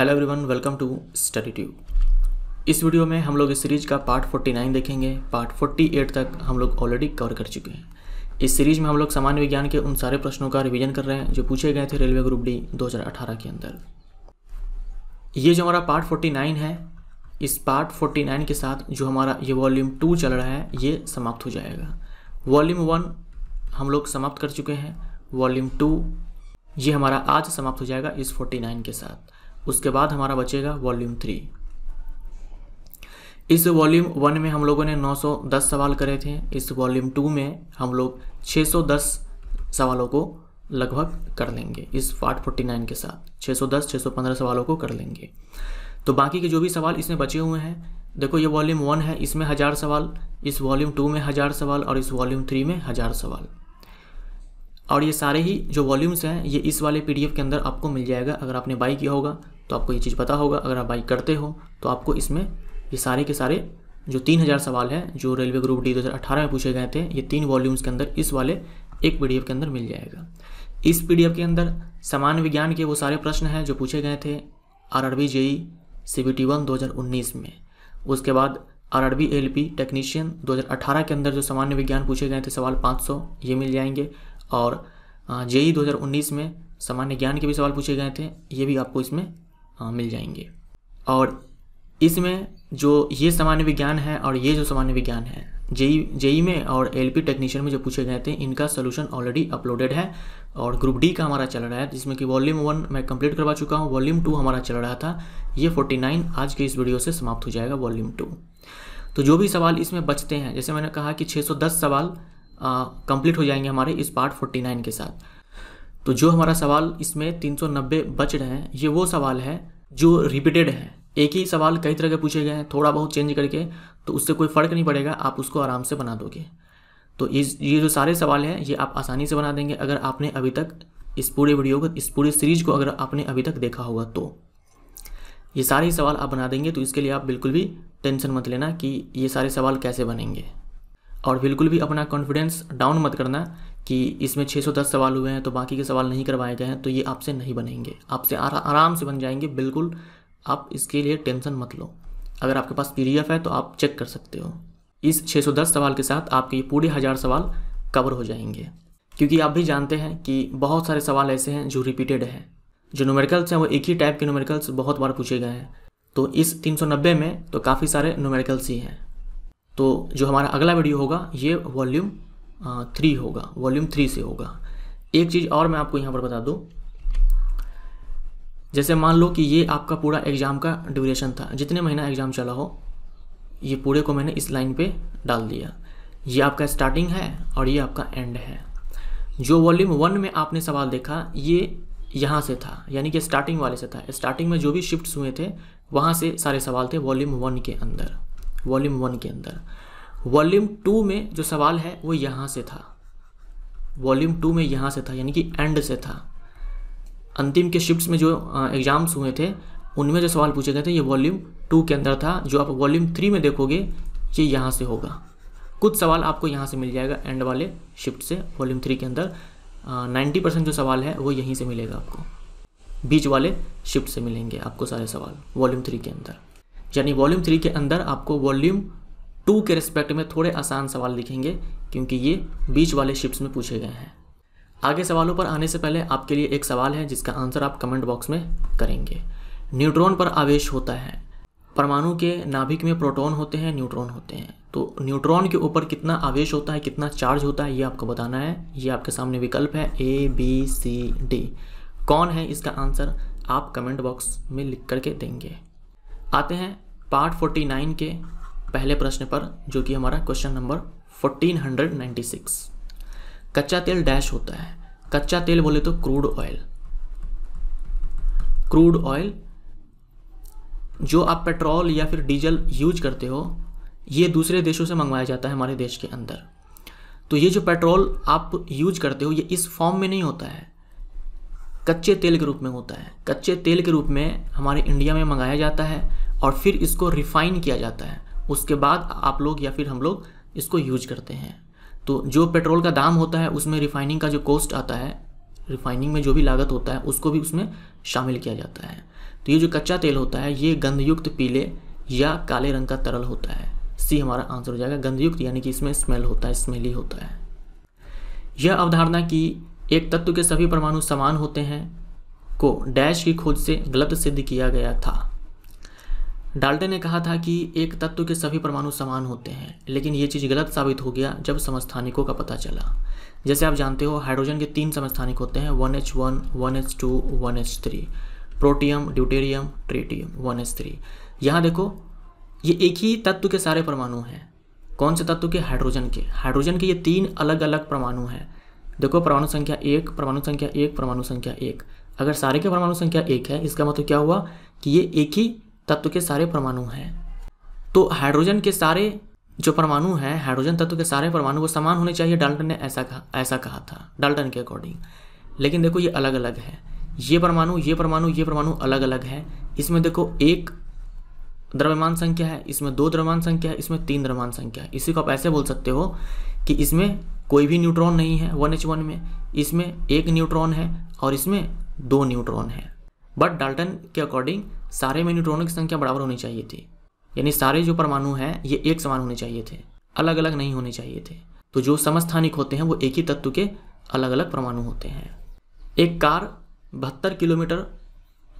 hello everyone welcome to study tube इस video में हम लोग इस सीरीज का पार्ट 49 देखेंगे पार्ट 48 तक हम लोग ऑलरेडी कवर कर चुके हैं इस सीरीज में हम लोग सामान्य विज्ञान के उन सारे प्रश्नों का रिवीजन कर रहे हैं जो पूछे गए थे रेलवे ग्रुप डी 2018 के अंदर ये जो हमारा पार्ट फोर्टी है इस पार्ट फोर्टी के साथ जो हमारा ये वॉल्यूम टू चल रहा है ये समाप्त हो जाएगा वॉल्यूम वन हम लोग समाप्त कर चुके हैं वॉल्यूम टू ये हमारा आज समाप्त हो जाएगा इस 49 के साथ उसके बाद हमारा बचेगा वॉल्यूम थ्री इस वॉल्यूम वन में हम लोगों ने 910 सवाल करे थे इस वॉल्यूम टू में हम लोग 610 सवालों को लगभग कर लेंगे इस पार्ट 49 के साथ 610 615 सवालों को कर लेंगे तो बाकी के जो भी सवाल इसमें बचे हुए हैं देखो ये वॉल्यूम वन है इसमें हज़ार सवाल इस वॉल्यूम टू में हज़ार सवाल और इस वॉल्यूम थ्री में हज़ार सवाल और ये सारे ही जो वॉल्यूम्स हैं ये इस वाले पीडीएफ के अंदर आपको मिल जाएगा अगर आपने बाई किया होगा तो आपको ये चीज़ पता होगा अगर आप बाइक करते हो तो आपको इसमें ये सारे के सारे जो तीन हज़ार सवाल हैं जो रेलवे ग्रुप डी अठारह में पूछे गए थे ये तीन वॉल्यूम्स के अंदर इस वाले एक पी के अंदर मिल जाएगा इस पी के अंदर सामान्य विज्ञान के वो सारे प्रश्न हैं जो पूछे गए थे R R B JE C B one दो में उसके बाद R R B L P technician दो के अंदर जो सामान्य विज्ञान पूछे गए थे सवाल 500 ये मिल जाएंगे और जेई 2019 में सामान्य ज्ञान के भी सवाल पूछे गए थे ये भी आपको इसमें हाँ, मिल जाएंगे और इसमें जो ये सामान्य विज्ञान है और ये जो सामान्य विज्ञान है जेई जेई में और एल पी टेक्नीशियन में जो पूछे गए थे इनका सोल्यूशन ऑलरेडी अपलोडेड है और ग्रुप डी का हमारा चल रहा है जिसमें कि वॉल्यूम वन मैं कंप्लीट करवा चुका हूँ वॉल्यूम टू हमारा चल रहा था ये फोर्टी नाइन आज के इस वीडियो से समाप्त हो जाएगा वॉल्यूम टू तो जो भी सवाल इसमें बचते हैं जैसे मैंने कहा कि दस सवाल कंप्लीट हो जाएंगे हमारे इस पार्ट नाइन के साथ तो जो हमारा सवाल इसमें 390 बच रहे हैं ये वो सवाल है जो रिपीटेड है एक ही सवाल कई तरह के पूछे गए हैं थोड़ा बहुत चेंज करके तो उससे कोई फ़र्क नहीं पड़ेगा आप उसको आराम से बना दोगे तो इस ये जो सारे सवाल हैं ये आप आसानी से बना देंगे अगर आपने अभी तक इस पूरे वीडियो को इस पूरे सीरीज को अगर आपने अभी तक देखा होगा तो ये सारे ही सवाल आप बना देंगे तो इसके लिए आप बिल्कुल भी टेंशन मत लेना कि ये सारे सवाल कैसे बनेंगे और बिल्कुल भी अपना कॉन्फिडेंस डाउन मत करना कि इसमें 610 सवाल हुए हैं तो बाकी के सवाल नहीं करवाए गए हैं तो ये आपसे नहीं बनेंगे आपसे आरा, आराम से बन जाएंगे बिल्कुल आप इसके लिए टेंशन मत लो अगर आपके पास पी है तो आप चेक कर सकते हो इस 610 सवाल के साथ आपके ये पूरे हज़ार सवाल कवर हो जाएंगे क्योंकि आप भी जानते हैं कि बहुत सारे सवाल ऐसे हैं जो रिपीटेड हैं जो न्यूमेरिकल्स हैं वो एक ही टाइप के न्यूमेरिकल्स बहुत बार पूछे गए हैं तो इस 390 में तो काफ़ी सारे न्यूमेरिकल्स ही हैं तो जो हमारा अगला वीडियो होगा ये वॉल्यूम थ्री होगा वॉल्यूम थ्री से होगा एक चीज़ और मैं आपको यहाँ पर बता दूँ जैसे मान लो कि ये आपका पूरा एग्ज़ाम का ड्यूरेशन था जितने महीना एग्ज़ाम चला हो ये पूरे को मैंने इस लाइन पे डाल दिया ये आपका स्टार्टिंग है और ये आपका एंड है जो वॉल्यूम वन में आपने सवाल देखा ये यहाँ से था यानी कि स्टार्टिंग वाले से था स्टार्टिंग में जो भी शिफ्ट हुए थे वहाँ से सारे सवाल थे वॉल्यूम वन के अंदर वॉल्यूम वन के अंदर वॉल्यूम टू में जो सवाल है वो यहाँ से था वॉल्यूम टू में यहाँ से था यानी कि एंड से था अंतिम के शिफ्ट में जो एग्ज़ाम्स हुए थे उनमें जो सवाल पूछे गए थे ये वॉल्यूम टू के अंदर था जो आप वॉल्यूम थ्री में देखोगे ये यहाँ से होगा कुछ सवाल आपको यहाँ से मिल जाएगा एंड वाले शिफ्ट से वॉल्यूम थ्री के अंदर नाइन्टी परसेंट जो सवाल है वो यहीं से मिलेगा आपको बीच वाले शिफ्ट से मिलेंगे आपको सारे सवाल वॉल्यूम थ्री के अंदर यानी वॉल्यूम थ्री के अंदर आपको वॉल्यूम टू के रिस्पेक्ट में थोड़े आसान सवाल लिखेंगे क्योंकि ये बीच वाले शिप्स में पूछे गए हैं आगे सवालों पर आने से पहले आपके लिए एक सवाल है जिसका आंसर आप कमेंट बॉक्स में करेंगे न्यूट्रॉन पर आवेश होता है परमाणु के नाभिक में प्रोटॉन होते हैं न्यूट्रॉन होते हैं तो न्यूट्रॉन के ऊपर कितना आवेश होता है कितना चार्ज होता है ये आपको बताना है ये आपके सामने विकल्प है ए बी सी डी कौन है इसका आंसर आप कमेंट बॉक्स में लिख करके देंगे आते हैं पार्ट 49 के पहले प्रश्न पर जो कि हमारा क्वेश्चन नंबर 1496 कच्चा तेल डैश होता है कच्चा तेल बोले तो क्रूड ऑयल क्रूड ऑयल जो आप पेट्रोल या फिर डीजल यूज करते हो ये दूसरे देशों से मंगवाया जाता है हमारे देश के अंदर तो ये जो पेट्रोल आप यूज करते हो ये इस फॉर्म में नहीं होता है कच्चे तेल के रूप में होता है कच्चे तेल के रूप में हमारे इंडिया में मंगाया जाता है और फिर इसको रिफाइन किया जाता है उसके बाद आप लोग या फिर हम लोग इसको यूज करते हैं तो जो पेट्रोल का दाम होता है उसमें रिफाइनिंग का जो कॉस्ट आता है रिफाइनिंग में जो भी लागत होता है उसको भी उसमें शामिल किया जाता है तो ये जो कच्चा तेल होता है ये गंधयुक्त पीले या काले रंग का तरल होता है सी हमारा आंसर हो जाएगा गंधयुक्त यानी कि इसमें स्मेल होता है स्मेली होता है यह अवधारणा कि एक तत्व के सभी परमाणु समान होते हैं को डैश की खोज से गलत सिद्ध किया गया था डाल्टे ने कहा था कि एक तत्व के सभी परमाणु समान होते हैं लेकिन ये चीज़ गलत साबित हो गया जब समस्थानिकों का पता चला जैसे आप जानते हो हाइड्रोजन के तीन समस्थानिक होते हैं one H one one H two one H three protium deuterium tritium one H three यहाँ देखो ये एक ही तत्व के सारे परमाणु हैं कौन से तत्व के हाइड्रोजन के हाइड्रोजन के ये तीन अलग अलग परमाणु हैं देखो परमाणु संख्या एक परमाणु संख्या एक परमाणु संख्या एक अगर सारे के परमाणु संख्या एक है इसका मतलब क्या हुआ कि ये एक ही तत्व के सारे परमाणु हैं तो हाइड्रोजन के सारे जो परमाणु हैं हाइड्रोजन तत्व के सारे परमाणु वो समान होने चाहिए डाल्टन ने ऐसा कहा ऐसा कहा था डाल्टन के अकॉर्डिंग लेकिन देखो ये अलग अलग है ये परमाणु ये परमाणु ये परमाणु अलग अलग है इसमें देखो एक द्रव्यमान संख्या है इसमें दो द्रव्यमान संख्या है इसमें तीन द्रव्यमान संख्या है इसी को आप ऐसे बोल सकते हो कि इसमें कोई भी न्यूट्रॉन नहीं है वन एच वन में इसमें एक न्यूट्रॉन है और इसमें दो न्यूट्रॉन है बट डाल्टन के अकॉर्डिंग सारे में न्यूट्रॉनों की संख्या बराबर होनी चाहिए थी यानी सारे जो परमाणु हैं ये एक समान होने चाहिए थे अलग अलग नहीं होने चाहिए थे तो जो समस्थानिक होते हैं वो एक ही तत्व के अलग अलग परमाणु होते हैं एक कार बहत्तर किलोमीटर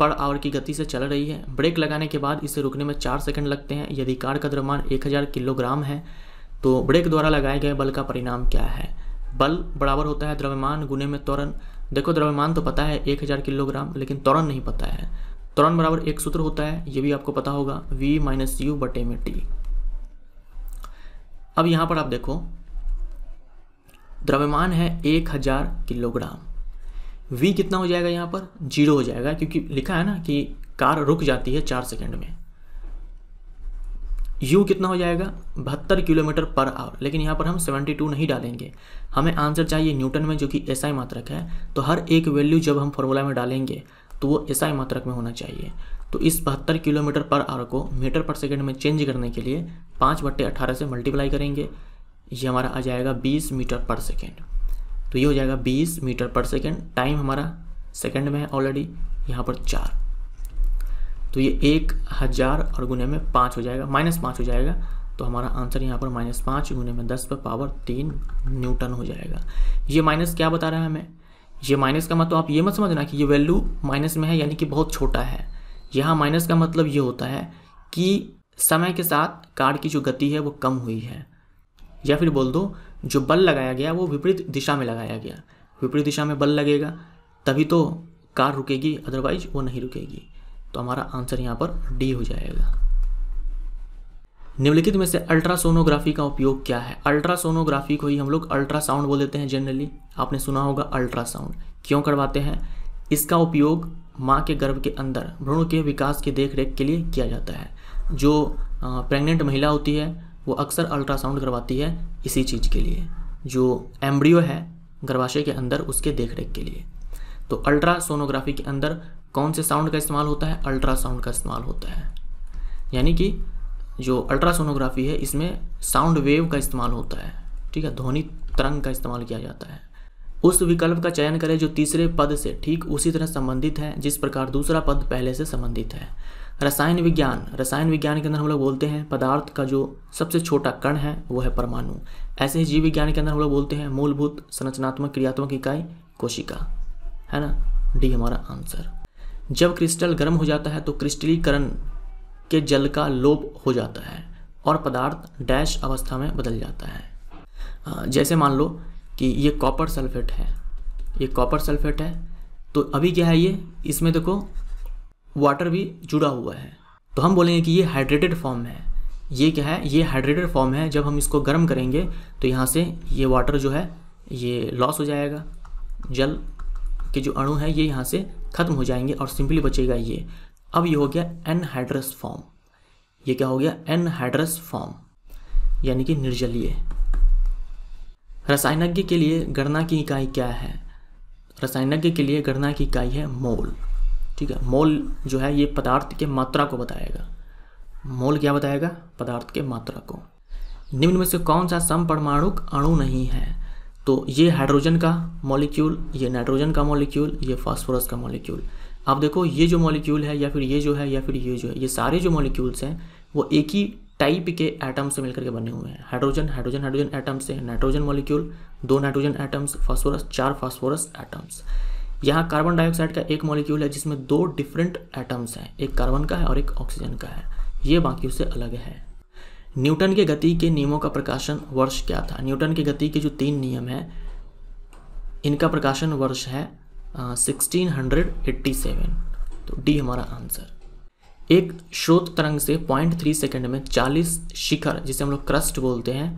पर आवर की गति से चल रही है ब्रेक लगाने के बाद इसे रुकने में चार सेकंड लगते हैं यदि कार का द्रव्यमान 1000 किलोग्राम है तो ब्रेक द्वारा लगाए गए बल का परिणाम क्या है बल बराबर होता है द्रव्यमान गुने में त्वरण देखो द्रव्यमान तो पता है 1000 किलोग्राम लेकिन त्वरण नहीं पता है त्वरण बराबर एक सूत्र होता है ये भी आपको पता होगा v माइनस यू बटे में टी अब यहां पर आप देखो द्रव्यमान है एक हजार किलोग्राम v कितना हो जाएगा यहां पर जीरो हो जाएगा क्योंकि लिखा है ना कि कार रुक जाती है चार सेकंड में u कितना हो जाएगा बहत्तर किलोमीटर पर आवर लेकिन यहां पर हम 72 नहीं डालेंगे हमें आंसर चाहिए न्यूटन में जो कि एसआई मात्रक है तो हर एक वैल्यू जब हम फॉर्मूला में डालेंगे तो वो एसआई मात्रक में होना चाहिए तो इस बहत्तर किलोमीटर पर आवर को मीटर पर सेकेंड में चेंज करने के लिए पाँच बट्टे अट्ठारह से मल्टीप्लाई करेंगे ये हमारा आ जाएगा बीस मीटर पर सेकेंड तो ये हो जाएगा बीस मीटर पर सेकेंड टाइम हमारा सेकेंड में है ऑलरेडी यहाँ पर चार तो ये एक हज़ार और गुने में पाँच हो जाएगा माइनस पाँच हो जाएगा तो हमारा आंसर यहाँ पर माइनस पाँच गुने में दस पर पावर तीन न्यूटन हो जाएगा ये माइनस क्या बता रहा है हमें ये माइनस का मतलब आप ये मत समझना कि ये वैल्यू माइनस में है यानी कि बहुत छोटा है यहाँ माइनस का मतलब ये होता है कि समय के साथ कार की जो गति है वो कम हुई है या फिर बोल दो जो बल लगाया गया वो विपरीत दिशा में लगाया गया विपरीत दिशा में बल लगेगा तभी तो कार रुकेगी अदरवाइज वो नहीं रुकेगी तो हमारा आंसर यहाँ पर डी हो जाएगा निम्नलिखित में से अल्ट्रासोनोग्राफी का उपयोग क्या है अल्ट्रासोनोग्राफी को ही हम लोग अल्ट्रासाउंड बोल देते हैं जनरली आपने सुना होगा अल्ट्रासाउंड क्यों करवाते हैं इसका उपयोग माँ के गर्भ के अंदर भ्रूण के विकास की देख रेख के लिए किया जाता है जो प्रेग्नेंट महिला होती है वो अक्सर अल्ट्रासाउंड करवाती है इसी चीज़ के लिए जो एम्ब्रियो है गर्भाशय के अंदर उसके देख रेख के लिए तो अल्ट्रासोनोग्राफी के अंदर कौन से साउंड का इस्तेमाल होता है अल्ट्रासाउंड का इस्तेमाल होता है यानी कि जो अल्ट्रासोनोग्राफी है इसमें साउंड वेव का इस्तेमाल होता है ठीक है ध्वनि तरंग का इस्तेमाल किया जाता है उस विकल्प का चयन करें जो तीसरे पद से ठीक उसी तरह संबंधित है जिस प्रकार दूसरा पद पहले से संबंधित है रसायन विज्ञान रसायन विज्ञान के अंदर हम लोग बोलते हैं पदार्थ का जो सबसे छोटा कण है वो है परमाणु ऐसे ही जीव विज्ञान के अंदर हम लोग बोलते हैं मूलभूत संरचनात्मक क्रियात्मक इकाई कोशिका है ना डी हमारा आंसर जब क्रिस्टल गर्म हो जाता है तो क्रिस्टलीकरण के जल का लोप हो जाता है और पदार्थ डैश अवस्था में बदल जाता है जैसे मान लो कि ये कॉपर सल्फेट है ये कॉपर सल्फेट है तो अभी क्या है ये इसमें देखो वाटर भी जुड़ा हुआ है तो हम बोलेंगे कि ये हाइड्रेटेड फॉर्म है ये क्या है ये हाइड्रेटेड फॉर्म है जब हम इसको गर्म करेंगे तो यहाँ से ये वाटर जो है ये लॉस हो जाएगा जल के जो अणु है ये यहाँ से ख़त्म हो जाएंगे और सिंपली बचेगा ये अब ये हो गया एनहाइड्रस फॉर्म ये क्या हो गया एनहाइड्रस फॉर्म यानी कि निर्जलीय रसायनज्ञ के लिए गणना की इकाई क्या है रसायनज्ञ के लिए गणना की इकाई है मोल ठीक है मोल जो है ये पदार्थ के मात्रा को बताएगा मोल क्या बताएगा पदार्थ के मात्रा को निम्न में से कौन सा परमाणुक अणु नहीं है तो ये हाइड्रोजन का मॉलिक्यूल ये नाइट्रोजन का मॉलिक्यूल ये फास्फोरस का मॉलिक्यूल आप देखो ये जो मॉलिक्यूल है या फिर ये जो है या फिर ये जो है ये सारे जो मॉलिक्यूल्स हैं वो एक ही टाइप के एटम से मिलकर के बने हुए हैं हाइड्रोजन हाइड्रोजन हाइड्रोजन एटम्स से नाइट्रोजन मॉलिक्यूल दो नाइट्रोजन एटम्स फास्फोरस चार फास्फोरस एटम्स यहाँ कार्बन डाइऑक्साइड का एक मॉलिक्यूल है जिसमें दो डिफरेंट एटम्स हैं एक कार्बन का है और एक ऑक्सीजन का है ये बाकी उससे अलग है न्यूटन के गति के नियमों का प्रकाशन वर्ष क्या था न्यूटन के गति के जो तीन नियम हैं इनका प्रकाशन वर्ष है सिक्सटीन हंड्रेड एट्टी सेवन तो डी हमारा आंसर एक श्रोत तरंग से पॉइंट थ्री सेकेंड में चालीस शिखर जिसे हम लोग क्रस्ट बोलते हैं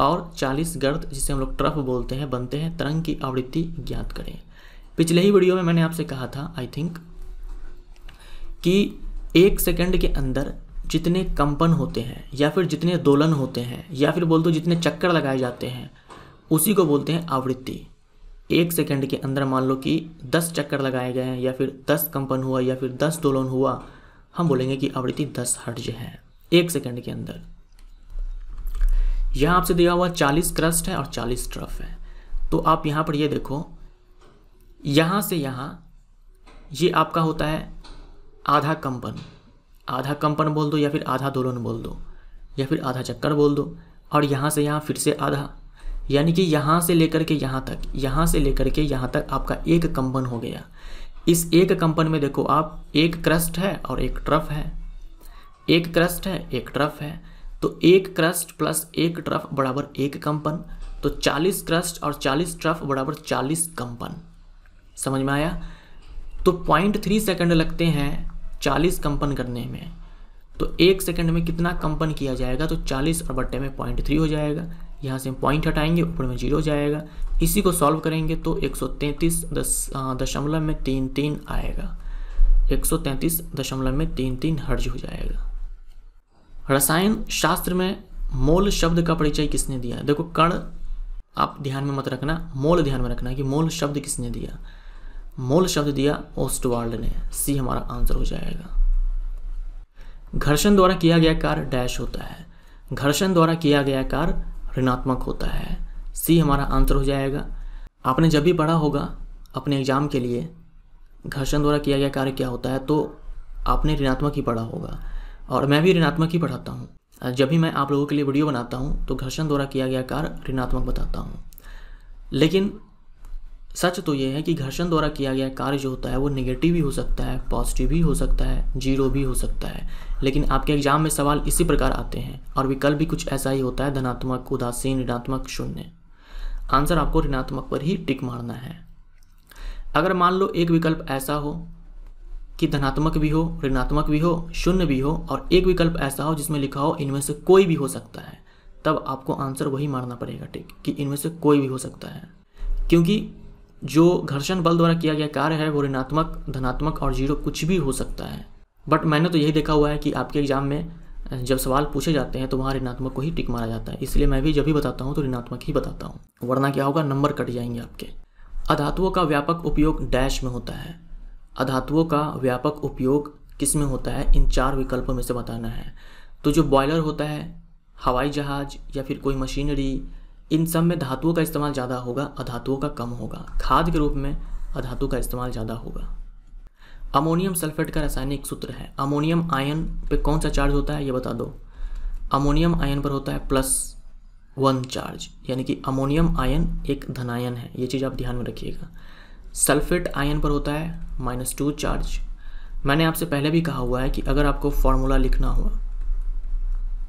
और चालीस गर्द जिसे हम लोग ट्रफ बोलते हैं बनते हैं तरंग की आवृत्ति ज्ञात करें पिछले ही वीडियो में मैंने आपसे कहा था आई थिंक कि एक सेकंड के अंदर जितने कंपन होते हैं या फिर जितने दोलन होते हैं या फिर बोल दो जितने चक्कर लगाए जाते हैं उसी को बोलते हैं आवृत्ति एक सेकंड के अंदर मान लो कि दस चक्कर लगाए गए हैं या फिर दस कंपन हुआ या फिर दस दोलन हुआ हम बोलेंगे कि आवृत्ति दस हर्ज है एक सेकंड के अंदर यहां आपसे दिया हुआ चालीस क्रस्ट है और चालीस ट्रफ है तो आप यहां पर ये यह देखो यहां से यहां ये आपका होता है आधा कंपन आधा कंपन बोल दो या फिर आधा दोलन बोल दो या फिर आधा चक्कर बोल दो और यहां से यहां फिर से आधा यानी कि यहाँ से लेकर के यहाँ तक यहाँ से लेकर के यहाँ तक आपका एक कंपन हो गया इस एक कंपन में देखो आप एक क्रस्ट है और एक ट्रफ है एक क्रस्ट है एक ट्रफ है तो एक क्रस्ट प्लस एक ट्रफ बराबर एक कंपन तो 40 क्रस्ट और 40 ट्रफ बराबर 40 कंपन समझ में आया तो पॉइंट थ्री सेकेंड लगते हैं 40 कंपन करने में तो एक सेकेंड में कितना कंपन किया जाएगा तो 40 और बट्टे में पॉइंट थ्री हो जाएगा यहाँ से हम पॉइंट हटाएंगे ऊपर में जीरो जाएगा इसी को सॉल्व करेंगे तो एक दशमलव में तीन तीन आएगा एक दशमलव में तीन तीन हर्ज हो जाएगा रसायन शास्त्र में मोल शब्द का परिचय किसने दिया देखो कण आप ध्यान में मत रखना मोल ध्यान में रखना कि मोल शब्द किसने दिया मोल शब्द दिया ओस्टवाल्ड ने सी हमारा आंसर हो जाएगा घर्षण द्वारा किया गया कार्य डैश होता है घर्षण द्वारा किया गया कार्य ऋणात्मक होता है सी हमारा आंसर हो जाएगा आपने जब भी पढ़ा होगा अपने एग्ज़ाम के लिए घर्षण द्वारा किया गया कार्य क्या होता है तो आपने ऋणात्मक ही पढ़ा होगा और मैं भी ऋणात्मक ही पढ़ाता हूँ जब भी मैं आप लोगों के लिए वीडियो बनाता हूँ तो घर्षण द्वारा किया गया कार्य ऋणात्मक बताता हूँ लेकिन सच तो ये है कि घर्षण द्वारा किया गया कार्य जो होता है वो नेगेटिव भी हो सकता है पॉजिटिव भी हो सकता है जीरो भी हो सकता है लेकिन आपके एग्जाम में सवाल इसी प्रकार आते हैं और विकल्प भी कुछ ऐसा ही होता है धनात्मक उदासीन ऋणात्मक शून्य आंसर आपको ऋणात्मक पर ही टिक मारना है अगर मान लो एक विकल्प ऐसा हो कि धनात्मक भी हो ऋणात्मक भी हो शून्य भी हो और एक विकल्प ऐसा हो जिसमें लिखा हो इनमें से कोई भी हो सकता है तब आपको आंसर वही मारना पड़ेगा टिक कि इनमें से कोई भी हो सकता है क्योंकि जो घर्षण बल द्वारा किया गया कार्य है वो ऋणात्मक धनात्मक और जीरो कुछ भी हो सकता है बट मैंने तो यही देखा हुआ है कि आपके एग्जाम में जब सवाल पूछे जाते हैं तो वहाँ ऋणात्मक को ही टिक मारा जाता है इसलिए मैं भी जब भी बताता हूँ तो ऋणात्मक ही बताता हूँ वरना क्या होगा नंबर कट जाएंगे आपके अधातुओं का व्यापक उपयोग डैश में होता है अधातुओं का व्यापक उपयोग किस में होता है इन चार विकल्पों में से बताना है तो जो बॉयलर होता है हवाई जहाज या फिर कोई मशीनरी इन सब में धातुओं का इस्तेमाल ज़्यादा होगा अधातुओं का कम होगा खाद के रूप में अधातु का इस्तेमाल ज़्यादा होगा अमोनियम सल्फेट का रासायनिक सूत्र है अमोनियम आयन पे कौन सा चार्ज होता है ये बता दो अमोनियम आयन पर होता है प्लस वन चार्ज यानी कि अमोनियम आयन एक धनायन है ये चीज़ आप ध्यान में रखिएगा सल्फेट आयन पर होता है माइनस टू चार्ज मैंने आपसे पहले भी कहा हुआ है कि अगर आपको फॉर्मूला लिखना हुआ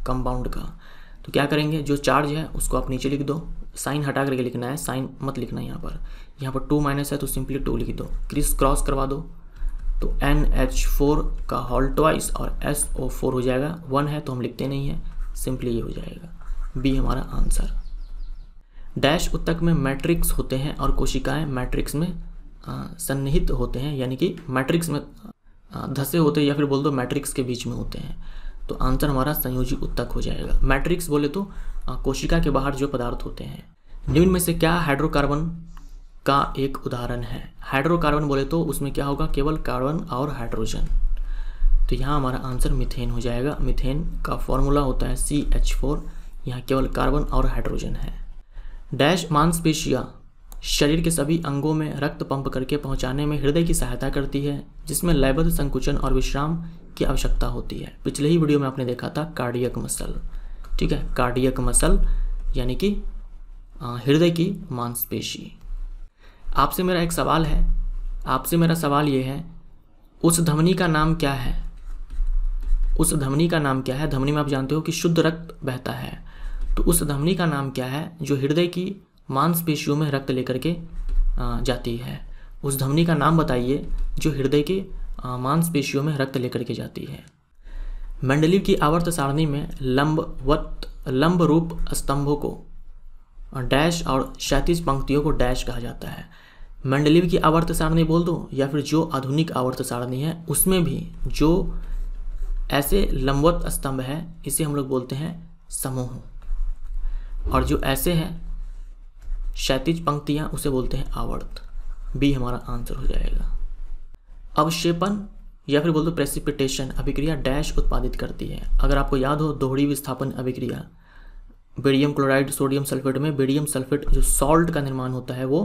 कंपाउंड का तो क्या करेंगे जो चार्ज है उसको आप नीचे लिख दो साइन हटा करके लिखना है साइन मत लिखना है यहाँ पर यहाँ पर टू माइनस है तो सिंपली टू लिख दो क्रिस क्रॉस करवा दो तो एन एच फोर का हॉल ट्वाइस और एस ओ फोर हो जाएगा वन है तो हम लिखते नहीं हैं सिंपली ये हो जाएगा बी हमारा आंसर डैश उत्तक में मैट्रिक्स होते हैं और कोशिकाएं मैट्रिक्स में सन्निहित होते हैं यानी कि मैट्रिक्स में धसे होते हैं या फिर बोल दो मैट्रिक्स के बीच में होते हैं तो आंसर हमारा संयोजी उत्तक हो जाएगा मैट्रिक्स बोले तो कोशिका के बाहर जो पदार्थ होते हैं निम्न में से क्या हाइड्रोकार्बन का एक उदाहरण है हाइड्रोकार्बन बोले तो उसमें क्या होगा केवल कार्बन और हाइड्रोजन तो यहाँ हमारा आंसर मिथेन हो जाएगा मिथेन का फॉर्मूला होता है सी एच फोर यहाँ केवल कार्बन और हाइड्रोजन है डैश मांसपेशिया शरीर के सभी अंगों में रक्त पंप करके पहुंचाने में हृदय की सहायता करती है जिसमें लयबद्ध संकुचन और विश्राम की आवश्यकता होती है पिछले ही वीडियो में आपने देखा था कार्डियक मसल ठीक है कार्डियक मसल यानी कि हृदय की मांसपेशी आपसे मेरा एक सवाल है आपसे मेरा सवाल ये है उस धमनी का नाम क्या है उस धमनी का नाम क्या है धमनी में आप जानते हो कि शुद्ध रक्त बहता है तो उस धमनी का नाम क्या है जो हृदय की मांसपेशियों में रक्त लेकर के जाती है उस धमनी का नाम बताइए जो हृदय के मांसपेशियों में रक्त लेकर के जाती है मंडलीव की आवर्त सारणी में लंबवत लंब रूप स्तंभों को डैश और क्षैतिज पंक्तियों को डैश कहा जाता है मंडलीव की आवर्त सारणी बोल दो या फिर जो आधुनिक आवर्त सारणी है उसमें भी जो ऐसे लंबवत स्तंभ है इसे हम लोग बोलते हैं समूह और जो ऐसे हैं क्षैतिज पंक्तियां उसे बोलते हैं आवर्त बी हमारा आंसर हो जाएगा अवक्षेपण या फिर बोल दो प्रेसिपिटेशन अभिक्रिया डैश उत्पादित करती है अगर आपको याद हो दोहरी विस्थापन अभिक्रिया बेडियम क्लोराइड सोडियम सल्फेट में बेडियम सल्फेट जो सॉल्ट का निर्माण होता है वो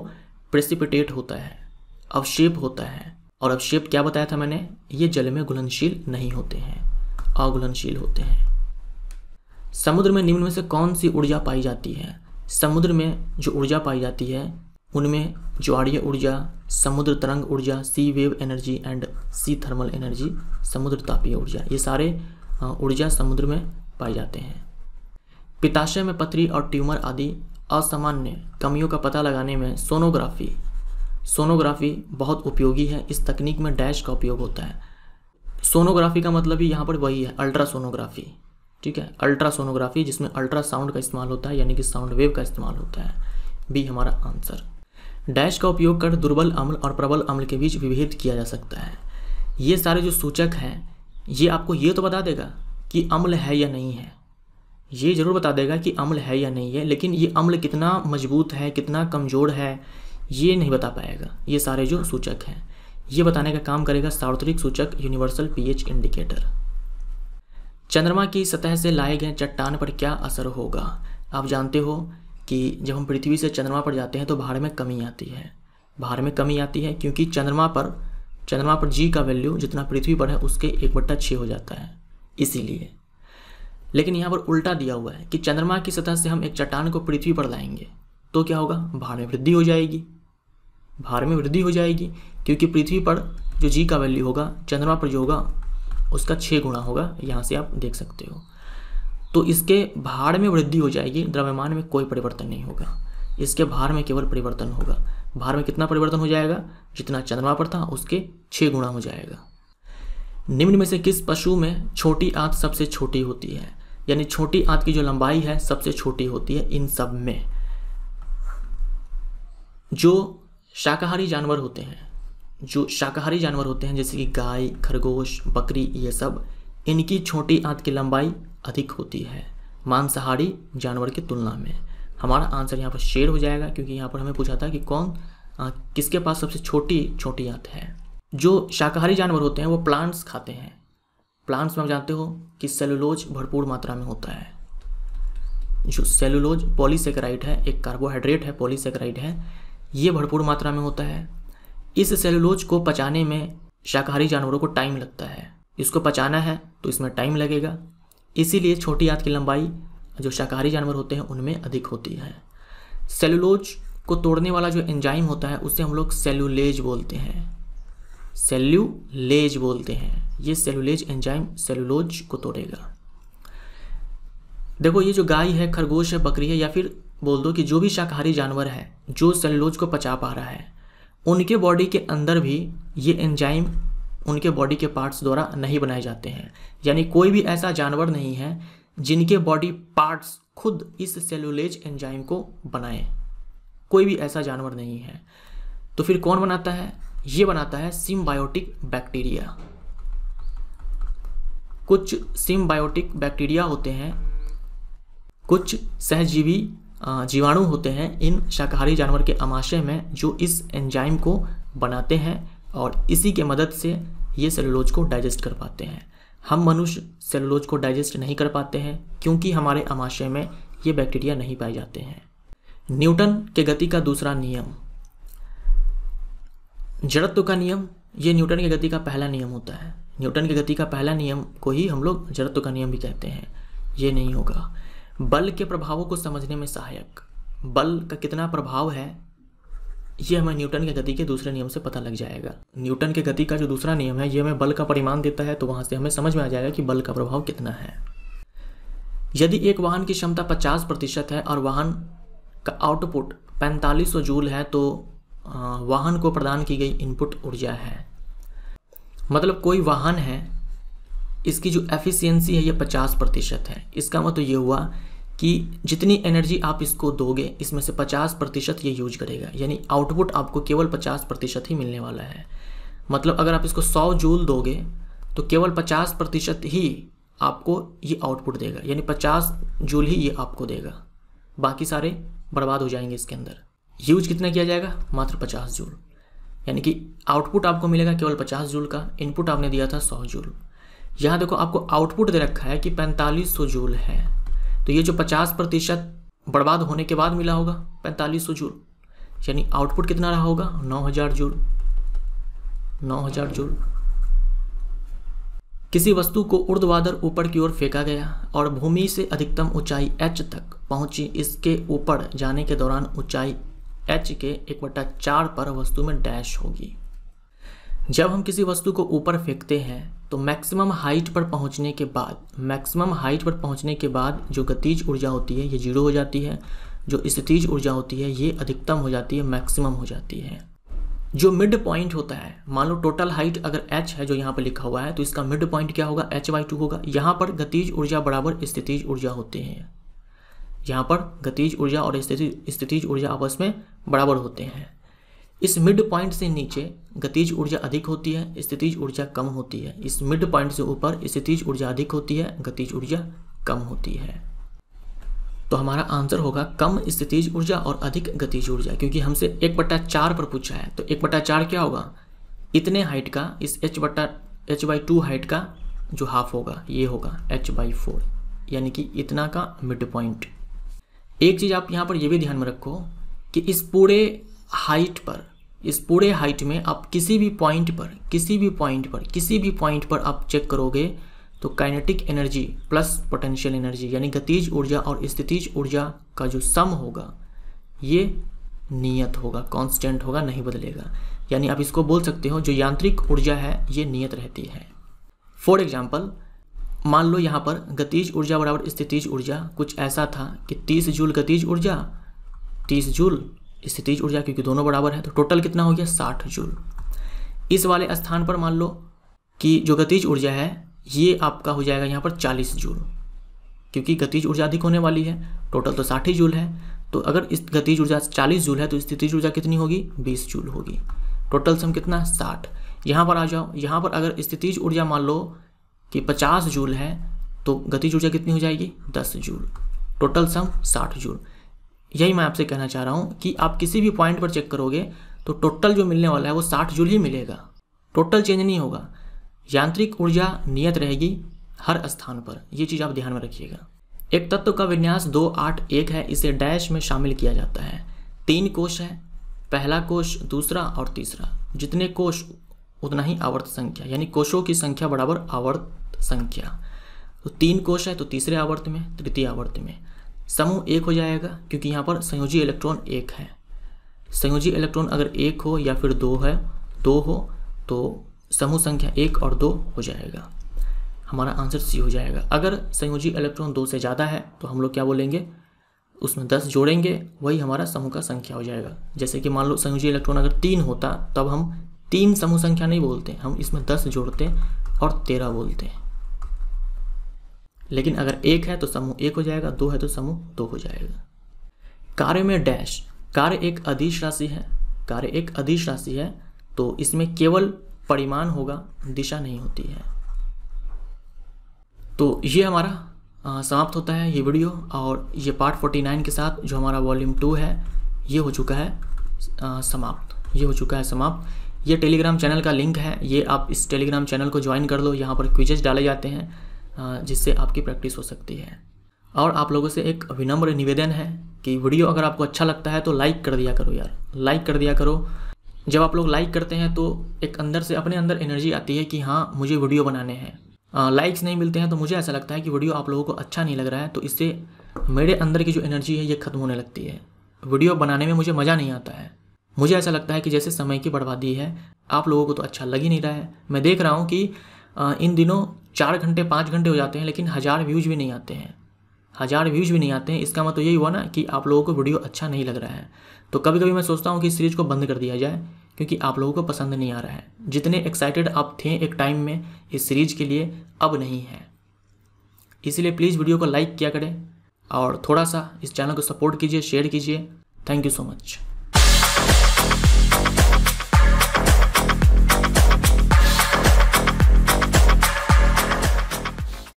प्रेसिपिटेट होता है अवशेप होता है और अवशेप क्या बताया था मैंने ये जल में घुलनशील नहीं होते हैं अघुलनशील होते हैं समुद्र में निम्न में से कौन सी ऊर्जा पाई जाती है समुद्र में जो ऊर्जा पाई जाती है उनमें ज्वारीय ऊर्जा समुद्र तरंग ऊर्जा sea wave energy and sea thermal energy समुद्र तापीय ऊर्जा ये सारे ऊर्जा समुद्र में पाए जाते हैं पिताशय में पथरी और ट्यूमर आदि असामान्य कमियों का पता लगाने में सोनोग्राफी सोनोग्राफी बहुत उपयोगी है इस तकनीक में डैश का उपयोग होता है सोनोग्राफी का मतलब ही यहाँ पर वही है अल्ट्रासोनोग्राफी ठीक है अल्ट्रासोनोग्राफी जिसमें अल्ट्रासाउंड का इस्तेमाल होता है यानी कि साउंड वेव का इस्तेमाल होता है बी हमारा आंसर डैश का उपयोग कर दुर्बल अम्ल और प्रबल अम्ल के बीच विभेद किया जा सकता है ये सारे जो सूचक हैं ये आपको ये तो बता देगा कि अम्ल है या नहीं है ये ज़रूर बता देगा कि अम्ल है या नहीं है लेकिन ये अम्ल कितना मजबूत है कितना कमज़ोर है ये नहीं बता पाएगा ये सारे जो सूचक हैं ये बताने का काम करेगा सार्वत्रिक सूचक यूनिवर्सल पीएच इंडिकेटर चंद्रमा की सतह से लाए गए चट्टान पर क्या असर होगा आप जानते हो कि जब हम पृथ्वी से चंद्रमा पर जाते हैं तो भार में कमी आती है भार में कमी आती है क्योंकि चंद्रमा पर चंद्रमा पर जी का वैल्यू जितना पृथ्वी पर है उसके एक बट्टा छः हो जाता है इसीलिए लेकिन यहाँ पर उल्टा दिया हुआ है कि चंद्रमा की सतह से हम एक चट्टान को पृथ्वी पर लाएंगे तो क्या होगा भार में वृद्धि हो जाएगी भार में वृद्धि हो जाएगी क्योंकि पृथ्वी पर जो जी का वैल्यू होगा चंद्रमा पर जो होगा उसका छः गुणा होगा यहाँ से आप देख सकते हो तो इसके भार में वृद्धि हो जाएगी द्रव्यमान में कोई परिवर्तन नहीं होगा इसके भार में केवल परिवर्तन होगा भार में कितना परिवर्तन हो जाएगा जितना चंद्रमा पर था उसके छः गुणा हो जाएगा निम्न में से किस पशु में छोटी आँख सबसे छोटी होती है यानी छोटी आँख की जो लंबाई है सबसे छोटी होती है इन सब में जो शाकाहारी जानवर होते हैं जो शाकाहारी जानवर होते हैं जैसे कि गाय खरगोश बकरी ये सब इनकी छोटी आंत की लंबाई अधिक होती है मांसाहारी जानवर की तुलना में हमारा आंसर यहाँ पर शेर हो जाएगा क्योंकि यहाँ पर हमें पूछा था कि कौन आ, किसके पास सबसे छोटी छोटी आंत है जो शाकाहारी जानवर होते हैं वो प्लांट्स खाते हैं प्लांट्स में हम जानते हो कि सेलुलोज भरपूर मात्रा में होता है जो सेलुलोज पॉलीसेकेराइड है एक कार्बोहाइड्रेट है पॉलीसेकेराइड है ये भरपूर मात्रा में होता है इस सेलुलोज को पचाने में शाकाहारी जानवरों को टाइम लगता है इसको पचाना है तो इसमें टाइम लगेगा इसीलिए छोटी आंत की लंबाई जो शाकाहारी जानवर होते हैं उनमें अधिक होती है सेलुलोज को तोड़ने वाला जो एंजाइम होता है उसे हम लोग सेलुलेज बोलते हैं सेल्यूलेज बोलते हैं ये सेलुलेज एंजाइम सेलुलोज को तोड़ेगा देखो ये जो गाय है खरगोश है बकरी है या फिर बोल दो कि जो भी शाकाहारी जानवर है जो सेलुलोज को पचा पा रहा है उनके बॉडी के अंदर भी ये एंजाइम उनके बॉडी के पार्ट्स द्वारा नहीं बनाए जाते हैं यानी कोई भी ऐसा जानवर नहीं है जिनके बॉडी पार्ट्स खुद इस सेलुलेज एंजाइम को बनाए कोई भी ऐसा जानवर नहीं है तो फिर कौन बनाता है ये बनाता है सिम्बायोटिक बैक्टीरिया कुछ सिम्बायोटिक बैक्टीरिया होते हैं कुछ सहजीवी जीवाणु होते हैं इन शाकाहारी जानवर के अमाशय में जो इस एंजाइम को बनाते हैं और इसी के मदद से ये सेलुलोज को डाइजेस्ट कर पाते हैं हम मनुष्य सेलुलोज को डाइजेस्ट नहीं कर पाते हैं क्योंकि हमारे अमाशय में ये बैक्टीरिया नहीं पाए जाते हैं न्यूटन के गति का दूसरा नियम जड़त्व का नियम ये न्यूटन के गति का पहला नियम होता है न्यूटन के गति का पहला नियम को ही हम लोग जड़त्व का नियम भी कहते हैं ये नहीं होगा बल के प्रभावों को समझने में सहायक बल का कितना प्रभाव है ये हमें न्यूटन के गति के दूसरे नियम से पता लग जाएगा न्यूटन के गति का जो दूसरा नियम है ये हमें बल का परिमाण देता है तो वहाँ से हमें समझ में आ जाएगा कि बल का प्रभाव कितना है यदि एक वाहन की क्षमता 50 प्रतिशत है और वाहन का आउटपुट 4500 जूल है तो वाहन को प्रदान की गई इनपुट ऊर्जा है मतलब कोई वाहन है इसकी जो एफिशियंसी है ये 50 प्रतिशत है इसका मतलब ये हुआ कि जितनी एनर्जी आप इसको दोगे इसमें से 50 प्रतिशत ये यूज करेगा यानी आउटपुट आपको केवल 50 प्रतिशत ही मिलने वाला है मतलब अगर आप इसको 100 जूल दोगे तो केवल 50 प्रतिशत ही आपको ये आउटपुट देगा यानी 50 जूल ही ये आपको देगा बाकी सारे बर्बाद हो जाएंगे इसके अंदर यूज कितना किया जाएगा मात्र पचास जूल यानी कि आउटपुट आपको मिलेगा केवल पचास जूल का इनपुट आपने दिया था सौ जूल यहाँ देखो आपको आउटपुट दे रखा है कि पैंतालीस सौ जूल है तो ये जो पचास प्रतिशत बर्बाद होने के बाद मिला होगा पैंतालीस सौ जूल यानी आउटपुट कितना रहा होगा नौ हज़ार जूल नौ हज़ार जूल किसी वस्तु को उर्ध्वाधर ऊपर की ओर फेंका गया और भूमि से अधिकतम ऊंचाई एच तक पहुंची इसके ऊपर जाने के दौरान ऊंचाई एच के एक बटा चार पर वस्तु में डैश होगी जब हम किसी वस्तु को ऊपर फेंकते हैं तो मैक्सिमम हाइट पर पहुंचने के बाद मैक्सिमम हाइट पर पहुंचने के बाद जो गतिज ऊर्जा होती है ये जीरो हो जाती है जो स्थितिज ऊर्जा होती है ये अधिकतम हो जाती है मैक्सिमम हो जाती है जो मिड पॉइंट होता है मान लो टोटल हाइट अगर h है जो यहाँ पर लिखा हुआ है तो इसका मिड पॉइंट क्या होगा h बाई टू होगा यहाँ पर गतिज ऊर्जा बराबर स्थितिज ऊर्जा होते हैं यहाँ पर गतिज ऊर्जा और स्थितिज ऊर्जा आपस में बराबर होते हैं इस मिड पॉइंट से नीचे गतिज ऊर्जा अधिक होती है स्थितिज ऊर्जा कम होती है इस मिड पॉइंट से ऊपर स्थितिज ऊर्जा अधिक होती है गतिज ऊर्जा कम होती है तो हमारा आंसर होगा कम स्थितिज ऊर्जा और अधिक गतिज ऊर्जा क्योंकि हमसे एक बट्टा चार पर पूछा है तो एक बट्टा चार क्या होगा इतने हाइट का इस एच बट्टा एच बाई टू हाइट का जो हाफ होगा ये होगा एच बाई फोर यानी कि इतना का मिड पॉइंट एक चीज़ आप यहाँ पर यह भी ध्यान में रखो कि इस पूरे हाइट पर इस पूरे हाइट में आप किसी भी पॉइंट पर किसी भी पॉइंट पर किसी भी पॉइंट पर आप चेक करोगे तो kinetic energy plus potential energy यानी गतिज ऊर्जा और स्थितिज ऊर्जा का जो सम होगा ये नियत होगा कांस्टेंट होगा नहीं बदलेगा यानी आप इसको बोल सकते हो जो यांत्रिक ऊर्जा है ये नियत रहती है फॉर एग्जाम्पल मान लो यहाँ पर गतिज ऊर्जा बराबर स्थितिज ऊर्जा कुछ ऐसा था कि 30 जूल गतिज ऊर्जा 30 जूल इससे तेज ऊर्जा क्योंकि दोनों बराबर है तो टोटल कितना हो गया साठ जूल इस वाले स्थान पर मान लो कि जो गतिज ऊर्जा है ये आपका हो जाएगा यहाँ पर चालीस जूल क्योंकि गतिज ऊर्जा अधिक होने वाली है टोटल तो साठ ही जूल है तो अगर इस गतिज ऊर्जा चालीस जूल है तो स्थितिज ऊर्जा कितनी होगी बीस जूल होगी टोटल सम कितना साठ यहाँ पर आ जाओ यहाँ पर अगर स्थितिज ऊर्जा मान लो कि पचास जूल है तो गतिज ऊर्जा कितनी हो जाएगी दस जूल टोटल सम साठ जूल यही मैं आपसे कहना चाह रहा हूँ कि आप किसी भी पॉइंट पर चेक करोगे तो टोटल जो मिलने वाला है वो साठ जूल ही मिलेगा टोटल चेंज नहीं होगा यांत्रिक ऊर्जा नियत रहेगी हर स्थान पर ये चीज़ आप ध्यान में रखिएगा एक तत्व का विन्यास दो आठ एक है इसे डैश में शामिल किया जाता है तीन कोश है पहला कोश दूसरा और तीसरा जितने कोश उतना ही आवर्त संख्या यानी कोशों की संख्या बराबर आवर्त संख्या तो तीन कोश है तो तीसरे आवर्त में तृतीय आवर्त में समूह एक हो जाएगा क्योंकि यहाँ पर संयोजी इलेक्ट्रॉन एक है संयोजी इलेक्ट्रॉन अगर एक हो या फिर दो है दो हो तो समूह संख्या एक और दो हो जाएगा हमारा आंसर सी हो जाएगा अगर संयोजी इलेक्ट्रॉन दो से ज़्यादा है तो हम लोग क्या बोलेंगे उसमें दस जोड़ेंगे वही हमारा समूह का संख्या हो जाएगा जैसे कि मान लो संयोजी इलेक्ट्रॉन अगर तीन होता तब हम तीन समूह संख्या नहीं बोलते हम इसमें दस जोड़ते और तेरह बोलते हैं लेकिन अगर एक है तो समूह एक हो जाएगा दो है तो समूह दो हो जाएगा कार्य में डैश कार्य एक अधिश राशि है कार्य एक अधिश राशि है तो इसमें केवल परिमाण होगा दिशा नहीं होती है तो ये हमारा समाप्त होता है ये वीडियो और ये पार्ट 49 के साथ जो हमारा वॉल्यूम टू है ये हो चुका है समाप्त ये हो चुका है समाप्त ये टेलीग्राम चैनल का लिंक है ये आप इस टेलीग्राम चैनल को ज्वाइन कर लो यहाँ पर क्विजेज डाले जाते हैं जिससे आपकी प्रैक्टिस हो सकती है और आप लोगों से एक विनम्र निवेदन है कि वीडियो अगर आपको अच्छा लगता है तो लाइक कर दिया करो यार लाइक कर दिया करो जब आप लोग लाइक करते हैं तो एक अंदर से अपने अंदर एनर्जी आती है कि हाँ मुझे वीडियो बनाने हैं लाइक्स नहीं मिलते हैं तो मुझे ऐसा लगता है कि वीडियो आप लोगों को अच्छा नहीं लग रहा है तो इससे मेरे अंदर की जो एनर्जी है ये ख़त्म होने लगती है वीडियो बनाने में मुझे मज़ा नहीं आता है मुझे ऐसा लगता है कि जैसे समय की बर्बादी है आप लोगों को तो अच्छा लग ही नहीं रहा है मैं देख रहा हूँ कि इन दिनों चार घंटे पाँच घंटे हो जाते हैं लेकिन हज़ार व्यूज़ भी नहीं आते हैं हज़ार व्यूज़ भी नहीं आते हैं इसका मतलब यही हुआ ना कि आप लोगों को वीडियो अच्छा नहीं लग रहा है तो कभी कभी मैं सोचता हूँ कि इस सीरीज़ को बंद कर दिया जाए क्योंकि आप लोगों को पसंद नहीं आ रहा है जितने एक्साइटेड आप थे एक टाइम में इस सीरीज़ के लिए अब नहीं है इसलिए प्लीज़ वीडियो को लाइक किया करें और थोड़ा सा इस चैनल को सपोर्ट कीजिए शेयर कीजिए थैंक यू सो मच